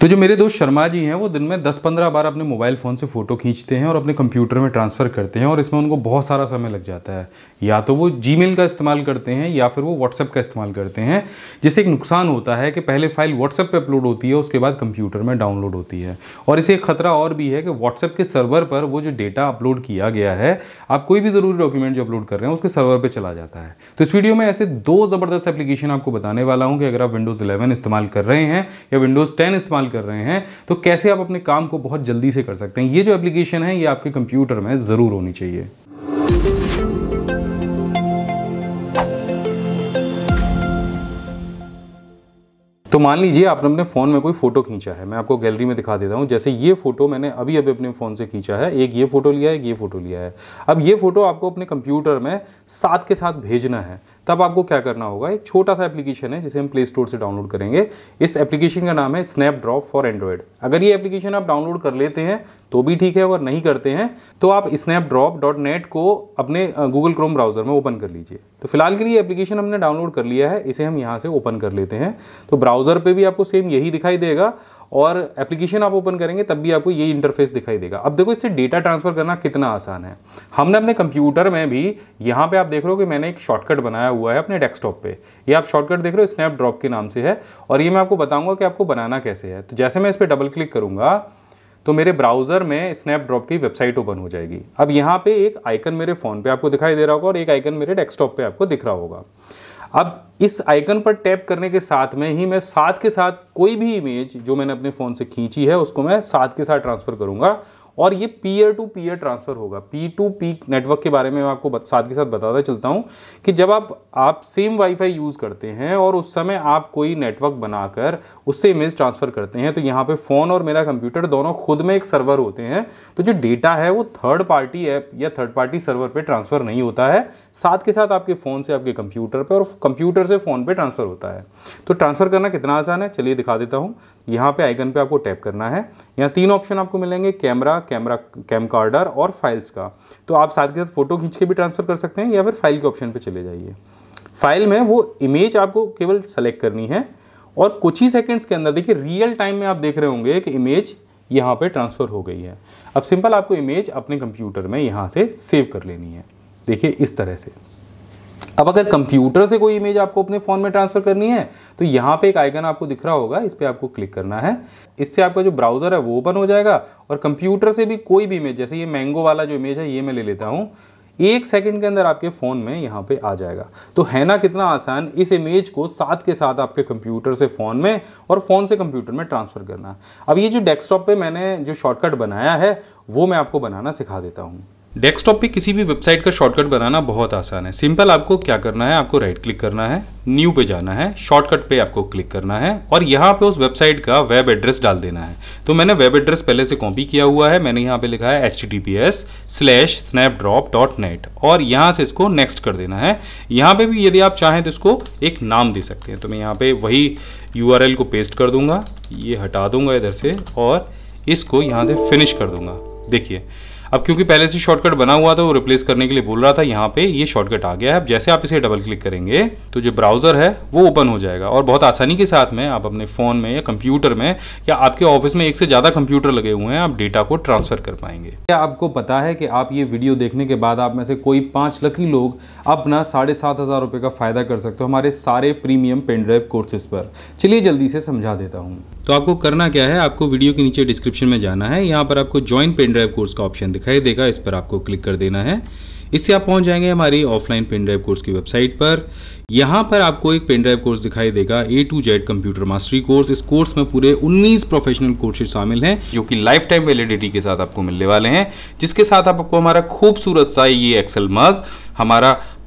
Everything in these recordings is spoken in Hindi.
तो जो मेरे दोस्त शर्मा जी हैं वो दिन में 10-15 बार अपने मोबाइल फ़ोन से फ़ोटो खींचते हैं और अपने कंप्यूटर में ट्रांसफ़र करते हैं और इसमें उनको बहुत सारा समय लग जाता है या तो वो जी का इस्तेमाल करते हैं या फिर वो व्हाट्सएप का इस्तेमाल करते हैं जिससे एक नुकसान होता है कि पहले फ़ाइल व्हाट्सएप पर अपलोड होती है उसके बाद कंप्यूटर में डाउनलोड होती है और इसे एक ख़तरा और भी है कि व्हाट्सएप के सर्वर पर वो जो डेटा अपलोड किया गया है आप कोई भी ज़रूरी डॉक्यूमेंट जो अपलोड कर रहे हैं उसके सर्वर पर चला जाता है तो इस वीडियो में ऐसे दो ज़बरदस्त एप्लीकेशन आपको बताने वाला हूँ कि अगर आप विंडोज़ इलेवन इस्तेमाल कर रहे हैं या विंडोज़ टेन इस्तेमाल इस्तेमाल कर रहे हैं तो कैसे आप अपने काम को बहुत जल्दी से कर सकते हैं ये जो एप्लीकेशन है ये आपके कंप्यूटर में ज़रूर होनी चाहिए तो मान लीजिए आपने अपने फ़ोन में कोई फ़ोटो खींचा है मैं आपको गैलरी में दिखा देता हूँ जैसे ये फ़ोटो मैंने अभी अभी अपने फ़ोन से खींचा है एक ये फ़ोटो लिया है एक ये फ़ोटो लिया है अब ये फ़ोटो आपको अपने कंप्यूटर में साथ के साथ भेजना है तब आपको क्या करना होगा एक छोटा सा एप्लीकेशन है जिसे हम प्ले स्टोर से डाउनलोड करेंगे इस एप्लीकेशन का नाम है स्नैपड्रॉप फॉर एंड्रॉयड अगर ये एप्लीकेशन आप डाउनलोड कर लेते हैं तो भी ठीक है अगर नहीं करते हैं तो आप स्नैपड्रॉप डॉट नेट को अपने गूगल क्रोम ब्राउजर में ओपन कर लीजिए तो फिलहाल के लिए एप्लीकेशन हमने डाउनलोड कर लिया है इसे हम यहाँ से ओपन कर लेते हैं तो ब्राउजर पर भी आपको सेम यही दिखाई देगा और एप्लीकेशन आप ओपन करेंगे तब भी आपको ये इंटरफेस दिखाई देगा अब देखो इससे डेटा ट्रांसफ़र करना कितना आसान है हमने अपने कंप्यूटर में भी यहाँ पे आप देख रहे हो कि मैंने एक शॉर्टकट बनाया हुआ है अपने डेस्कटॉप पे ये आप शॉर्टकट देख रहे हो स्नैपड्रॉप के नाम से है और ये मैं आपको बताऊंगा कि आपको बनाना कैसे है तो जैसे मैं इस पर डबल क्लिक करूंगा तो मेरे ब्राउज़र में स्नैपड्रॉप की वेबसाइट ओपन हो जाएगी अब यहाँ पे एक आइकन मेरे फ़ोन पे आपको दिखाई दे रहा होगा और एक आइकन मेरे डेस्कटॉप पे आपको दिख रहा होगा अब इस आइकन पर टैप करने के साथ में ही मैं साथ के साथ कोई भी इमेज जो मैंने अपने फ़ोन से खींची है उसको मैं साथ के साथ ट्रांसफ़र करूंगा और ये पीयर टू पीयर ट्रांसफ़र होगा पी टू पी नेटवर्क के बारे में मैं आपको साथ के साथ बताता चलता हूँ कि जब आप आप सेम वाईफाई यूज़ करते हैं और उस समय आप कोई नेटवर्क बनाकर उससे इमेज ट्रांसफ़र करते हैं तो यहाँ पे फ़ोन और मेरा कंप्यूटर दोनों खुद में एक सर्वर होते हैं तो जो डेटा है वो थर्ड पार्टी ऐप या थर्ड पार्टी सर्वर पर ट्रांसफ़र नहीं होता है साथ के साथ आपके फ़ोन से आपके कंप्यूटर पर और कंप्यूटर से फ़ोन पर ट्रांसफ़र होता है तो ट्रांसफ़र करना कितना आसान है चलिए दिखा देता हूँ यहाँ पर आइकन पर आपको टैप करना है यहाँ तीन ऑप्शन आपको मिलेंगे कैमरा कैमरा कैम कार्डर और फाइल्स का तो आप साथ के साथ फ़ोटो खींच के भी ट्रांसफ़र कर सकते हैं या फिर फाइल के ऑप्शन पर चले जाइए फाइल में वो इमेज आपको केवल सेलेक्ट करनी है और कुछ ही सेकेंड्स के अंदर देखिए रियल टाइम में आप देख रहे होंगे कि इमेज यहाँ पे ट्रांसफ़र हो गई है अब सिंपल आपको इमेज अपने कंप्यूटर में यहाँ से सेव कर लेनी है देखिए इस तरह से अब अगर कंप्यूटर से कोई इमेज आपको अपने फ़ोन में ट्रांसफ़र करनी है तो यहाँ पे एक आइकन आपको दिख रहा होगा इस पर आपको क्लिक करना है इससे आपका जो ब्राउज़र है वो ओपन हो जाएगा और कंप्यूटर से भी कोई भी इमेज जैसे ये मैंगो वाला जो इमेज है ये मैं ले लेता हूँ एक सेकंड के अंदर आपके फ़ोन में यहाँ पे आ जाएगा तो है ना कितना आसान इस इमेज को साथ के साथ आपके कंप्यूटर से फ़ोन में और फ़ोन से कंप्यूटर में ट्रांसफ़र करना अब ये जो डेस्कटॉप पे मैंने जो शॉर्टकट बनाया है वो मैं आपको बनाना सिखा देता हूँ डेस्कटॉप पे किसी भी वेबसाइट का शॉर्टकट बनाना बहुत आसान है सिंपल आपको क्या करना है आपको राइट क्लिक करना है न्यू पे जाना है शॉर्टकट पे आपको क्लिक करना है और यहाँ पे उस वेबसाइट का वेब एड्रेस डाल देना है तो मैंने वेब एड्रेस पहले से कॉपी किया हुआ है मैंने यहाँ पे लिखा है H T P S slash Snapdrop dot net और यहाँ से इसको नेक्स्ट कर देना है यहाँ पे भी यदि आप चाहें तो इसको एक नाम दे सकते हैं तो मैं यहाँ पे वही यू को पेस्ट कर दूंगा ये हटा दूंगा इधर से और इसको यहाँ से फिनिश कर दूंगा देखिए अब क्योंकि पहले से शॉर्टकट बना हुआ था वो रिप्लेस करने के लिए बोल रहा था यहाँ पे ये शॉर्टकट आ गया है अब जैसे आप इसे डबल क्लिक करेंगे तो जो ब्राउज़र है वो ओपन हो जाएगा और बहुत आसानी के साथ में आप अपने फ़ोन में या कंप्यूटर में या आपके ऑफिस में एक से ज़्यादा कंप्यूटर लगे हुए हैं आप डेटा को ट्रांसफ़र कर पाएंगे क्या आपको पता है कि आप ये वीडियो देखने के बाद आप में से कोई पांच लकी लोग अपना साढ़े सात हज़ार रुपए का फ़ायदा कर सकते हो हमारे सारे प्रीमियम पेनड्राइव कोर्सेज पर चलिए जल्दी से समझा देता हूँ तो आपको करना क्या है आपको वीडियो के नीचे डिस्क्रिप्शन में जाना है यहाँ पर आपको ज्वाइन पेन ड्राइव कोर्स का ऑप्शन दिखाई देगा इस पर आपको क्लिक कर देना है इससे आप पहुंच जाएंगे हमारी ऑफलाइन पेन ड्राइव कोर्स की वेबसाइट पर यहाँ पर आपको एक पेन ड्राइव कोर्स दिखाई देगा A to Z computer mastery course इस कोर्स में पूरे 19 प्रोफेशनल कोर्सेज शामिल हैं जो कि लाइफ टाइम वैलिडिटी के साथ आपको मिलने वाले हैं जिसके साथ आपको हमारा खूबसूरत सा ये एक्सेल मग हमारा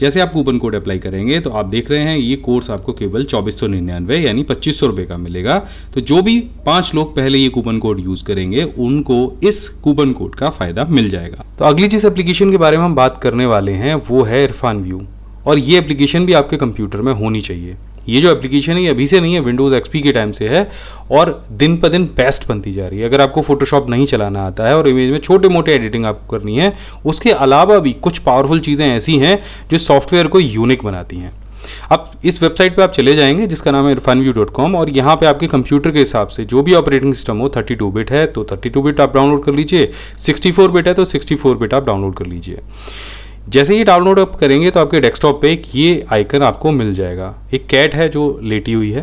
जैसे आप कूपन कोड अप्लाई करेंगे तो आप देख रहे हैं ये कोर्स आपको केवल चौबीस सौ निन्यानवे यानी पच्चीस सौ रुपये का मिलेगा तो जो भी पांच लोग पहले ये कूपन कोड यूज़ करेंगे उनको इस कूपन कोड का फ़ायदा मिल जाएगा तो अगली जिस एप्लीकेशन के बारे में हम बात करने वाले हैं वो है इरफान व्यू और ये एप्लीकेशन भी आपके कंप्यूटर में होनी चाहिए ये जो एप्लीकेशन है ये अभी से नहीं है विंडोज़ एक्सपी के टाइम से है और दिन पर दिन बेस्ट बनती जा रही है अगर आपको फोटोशॉप नहीं चलाना आता है और इमेज में छोटे मोटे एडिटिंग आपको करनी है उसके अलावा भी कुछ पावरफुल चीज़ें ऐसी हैं जो सॉफ्टवेयर को यूनिक बनाती हैं अब इस वेबसाइट पे आप चले जाएंगे जिसका नाम है इरफान व्यू डॉट कॉम और यहाँ पे आपके कंप्यूटर के हिसाब से जो भी ऑपरेटिंग सिस्टम हो 32 बिट है तो 32 बिट आप डाउनलोड कर लीजिए 64 बिट है तो 64 बिट आप डाउनलोड कर लीजिए जैसे ही डाउनलोड आप करेंगे तो आपके डेस्कटॉप पे एक ये आइकन आपको मिल जाएगा एक कैट है जो लेटी हुई है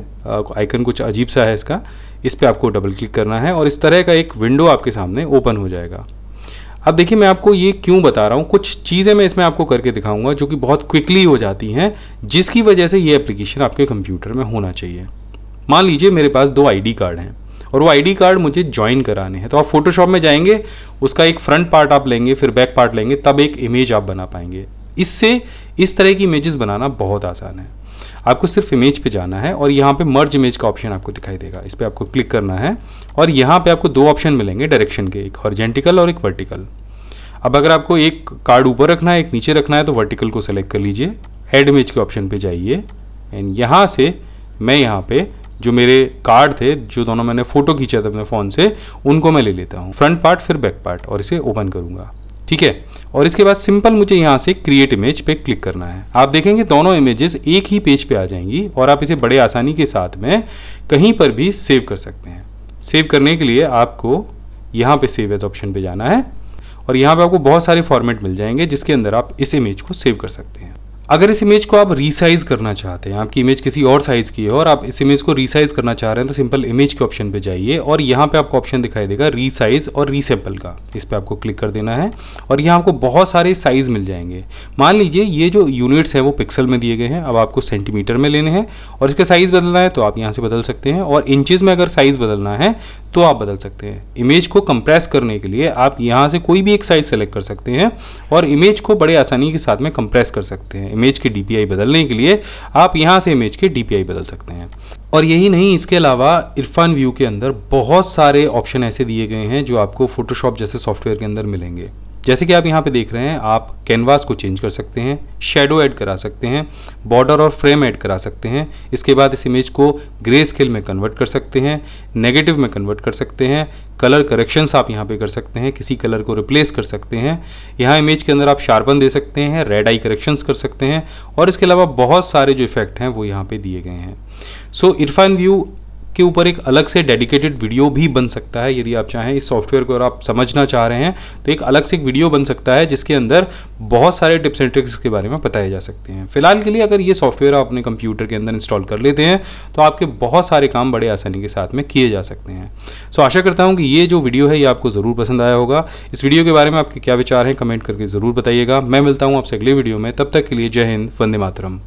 आइकन कुछ अजीब सा है इसका इस पर आपको डबल क्लिक करना है और इस तरह का एक विंडो आपके सामने ओपन हो जाएगा अब देखिए मैं आपको ये क्यों बता रहा हूँ कुछ चीज़ें मैं इसमें आपको करके दिखाऊंगा जो कि बहुत क्विकली हो जाती हैं जिसकी वजह से ये एप्लीकेशन आपके कंप्यूटर में होना चाहिए मान लीजिए मेरे पास दो आईडी कार्ड हैं और वो आईडी कार्ड मुझे ज्वाइन कराने हैं तो आप फोटोशॉप में जाएंगे उसका एक फ्रंट पार्ट आप लेंगे फिर बैक पार्ट लेंगे तब एक इमेज आप बना पाएंगे इससे इस तरह की इमेजेस बनाना बहुत आसान है आपको सिर्फ इमेज पे जाना है और यहाँ पे मर्ज इमेज का ऑप्शन आपको दिखाई देगा इस पर आपको क्लिक करना है और यहाँ पे आपको दो ऑप्शन मिलेंगे डायरेक्शन के एक हॉर्जेंटिकल और एक वर्टिकल अब अगर आपको एक कार्ड ऊपर रखना है एक नीचे रखना है तो वर्टिकल को सेलेक्ट कर लीजिए हेड इमेज के ऑप्शन पे जाइए एंड यहाँ से मैं यहाँ पे जो मेरे कार्ड थे जो दोनों मैंने फ़ोटो खींचा था अपने फ़ोन से उनको मैं ले लेता हूँ फ्रंट पार्ट फिर बैक पार्ट और इसे ओपन करूँगा ठीक है और इसके बाद सिंपल मुझे यहाँ से क्रिएट इमेज पे क्लिक करना है आप देखेंगे दोनों इमेजेस एक ही पेज पे आ जाएंगी और आप इसे बड़े आसानी के साथ में कहीं पर भी सेव कर सकते हैं सेव करने के लिए आपको यहाँ पे सेव एज ऑप्शन पे जाना है और यहाँ पे आपको बहुत सारे फॉर्मेट मिल जाएंगे जिसके अंदर आप इस इमेज को सेव कर सकते हैं अगर इस इमेज को आप रिसाइज करना चाहते हैं आपकी इमेज किसी और साइज़ की है और आप इस इमेज को रिसाइज़ करना चाह रहे हैं तो सिंपल इमेज के ऑप्शन पे जाइए और यहाँ पे आपको ऑप्शन दिखाई देगा रीसाइज और रिसेंपल का इस पर आपको क्लिक कर देना है और यहाँ आपको बहुत सारे साइज़ मिल जाएंगे मान लीजिए ये जो यूनिट्स हैं वो पिक्सल में दिए गए हैं अब आपको सेंटीमीटर में लेने हैं और इसका साइज़ बदलना है तो आप यहाँ से बदल सकते हैं और इंचज़ में अगर साइज़ बदलना है तो आप बदल सकते हैं इमेज को कंप्रेस करने के लिए आप यहाँ से कोई भी एक साइज़ सेलेक्ट कर सकते हैं और इमेज को बड़े आसानी के साथ में कंप्रेस कर सकते हैं इमेज की डी बदलने के लिए आप यहाँ से इमेज की डी बदल सकते हैं और यही नहीं इसके अलावा इरफान व्यू के अंदर बहुत सारे ऑप्शन ऐसे दिए गए हैं जो आपको फोटोशॉप जैसे सॉफ्टवेयर के अंदर मिलेंगे जैसे कि आप यहाँ पे देख रहे हैं आप कैनवास को चेंज कर सकते हैं शेडो ऐड करा सकते हैं बॉर्डर और फ्रेम ऐड करा सकते हैं इसके बाद इस इमेज को ग्रे स्केल में कन्वर्ट कर सकते हैं नेगेटिव में कन्वर्ट कर सकते हैं कलर करेक्शंस आप यहाँ पे कर सकते हैं किसी कलर को रिप्लेस कर सकते हैं यहाँ इमेज के अंदर आप शार्पन दे सकते हैं रेड आई करेक्शंस कर सकते हैं और इसके अलावा बहुत सारे जो इफेक्ट हैं वो यहाँ पर दिए गए हैं सो इरफान व्यू के ऊपर एक अलग से डेडिकेटेड वीडियो भी बन सकता है यदि आप चाहें इस सॉफ्टवेयर को अगर आप समझना चाह रहे हैं तो एक अलग से एक वीडियो बन सकता है जिसके अंदर बहुत सारे टिप्स एंड ट्रिक्स के बारे में बताए जा सकते हैं फिलहाल के लिए अगर ये सॉफ्टवेयर आप अपने कंप्यूटर के अंदर इंस्टॉल कर लेते हैं तो आपके बहुत सारे काम बड़े आसानी के साथ में किए जा सकते हैं सो आशा करता हूँ कि ये जो वीडियो है ये आपको ज़रूर पसंद आया होगा इस वीडियो के बारे में आपके क्या विचार हैं कमेंट करके ज़रूर बताइएगा मैं मिलता हूँ आपसे अगले वीडियो में तब तक के लिए जय हिंद वंदे मातरम